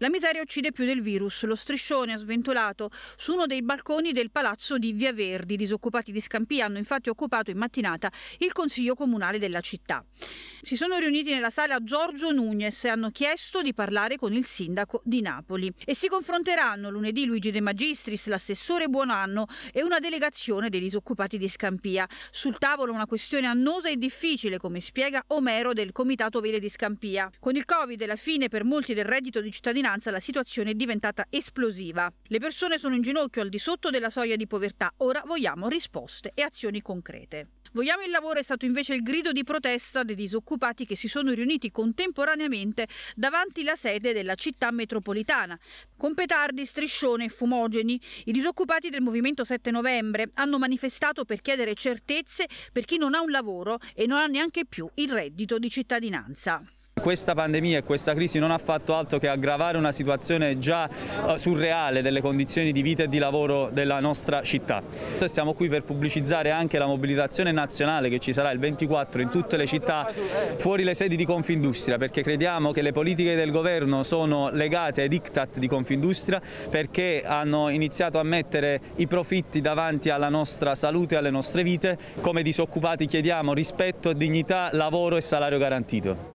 La miseria uccide più del virus. Lo striscione ha sventolato su uno dei balconi del palazzo di Via Verdi. I disoccupati di Scampia hanno infatti occupato in mattinata il consiglio comunale della città. Si sono riuniti nella sala Giorgio Nunes e hanno chiesto di parlare con il sindaco di Napoli. E si confronteranno lunedì Luigi De Magistris, l'assessore Buonanno e una delegazione dei disoccupati di Scampia. Sul tavolo una questione annosa e difficile, come spiega Omero del Comitato Vele di Scampia. Con il Covid e la fine per molti del reddito di cittadinanza vicinanza la situazione è diventata esplosiva. Le persone sono in ginocchio al di sotto della soglia di povertà, ora vogliamo risposte e azioni concrete. Vogliamo il lavoro è stato invece il grido di protesta dei disoccupati che si sono riuniti contemporaneamente davanti la sede della città metropolitana. Con petardi, striscione e fumogeni, i disoccupati del movimento 7 novembre hanno manifestato per chiedere certezze per chi non ha un lavoro e non ha neanche più il reddito di cittadinanza. Questa pandemia e questa crisi non ha fatto altro che aggravare una situazione già eh, surreale delle condizioni di vita e di lavoro della nostra città. Stiamo qui per pubblicizzare anche la mobilitazione nazionale che ci sarà il 24 in tutte le città fuori le sedi di Confindustria perché crediamo che le politiche del governo sono legate ai diktat di Confindustria perché hanno iniziato a mettere i profitti davanti alla nostra salute e alle nostre vite. Come disoccupati chiediamo rispetto, dignità, lavoro e salario garantito.